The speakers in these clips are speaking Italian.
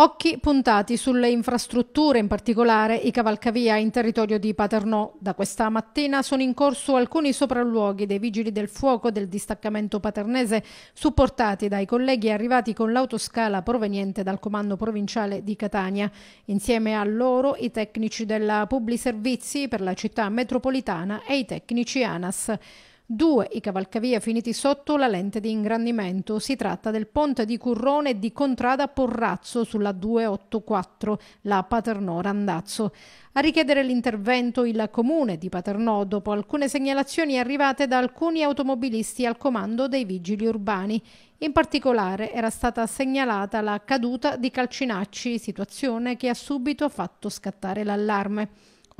Occhi puntati sulle infrastrutture, in particolare i cavalcavia in territorio di Paternò. Da questa mattina sono in corso alcuni sopralluoghi dei vigili del fuoco del distaccamento paternese, supportati dai colleghi arrivati con l'autoscala proveniente dal comando provinciale di Catania. Insieme a loro i tecnici della Publi Servizi per la città metropolitana e i tecnici ANAS. Due i cavalcavia finiti sotto la lente di ingrandimento. Si tratta del ponte di Currone di Contrada Porrazzo sulla 284, la Paternò-Randazzo. A richiedere l'intervento il comune di Paternò dopo alcune segnalazioni arrivate da alcuni automobilisti al comando dei vigili urbani. In particolare era stata segnalata la caduta di Calcinacci, situazione che ha subito fatto scattare l'allarme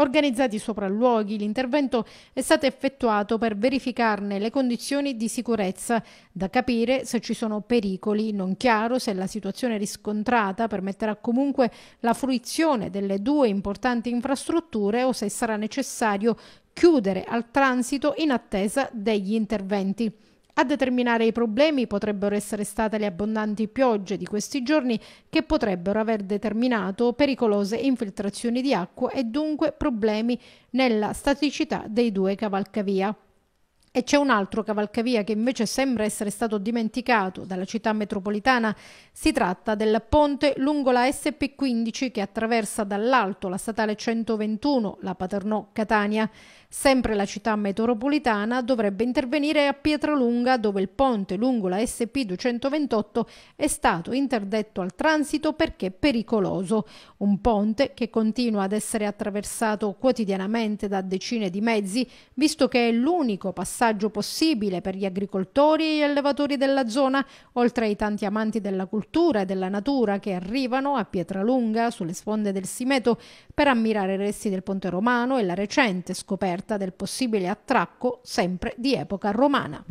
organizzati sopralluoghi. L'intervento è stato effettuato per verificarne le condizioni di sicurezza, da capire se ci sono pericoli, non chiaro se la situazione riscontrata permetterà comunque la fruizione delle due importanti infrastrutture o se sarà necessario chiudere al transito in attesa degli interventi. A determinare i problemi potrebbero essere state le abbondanti piogge di questi giorni che potrebbero aver determinato pericolose infiltrazioni di acqua e dunque problemi nella staticità dei due cavalcavia. E c'è un altro cavalcavia che invece sembra essere stato dimenticato dalla città metropolitana. Si tratta del ponte lungo la SP15 che attraversa dall'alto la statale 121, la Paternò-Catania. Sempre la città metropolitana dovrebbe intervenire a Pietralunga dove il ponte lungo la SP228 è stato interdetto al transito perché pericoloso. Un ponte che continua ad essere attraversato quotidianamente da decine di mezzi visto che è l'unico passaggio vantaggio possibile per gli agricoltori e gli allevatori della zona, oltre ai tanti amanti della cultura e della natura che arrivano a Pietralunga, sulle sponde del Simeto, per ammirare i resti del Ponte Romano e la recente scoperta del possibile attracco sempre di epoca romana.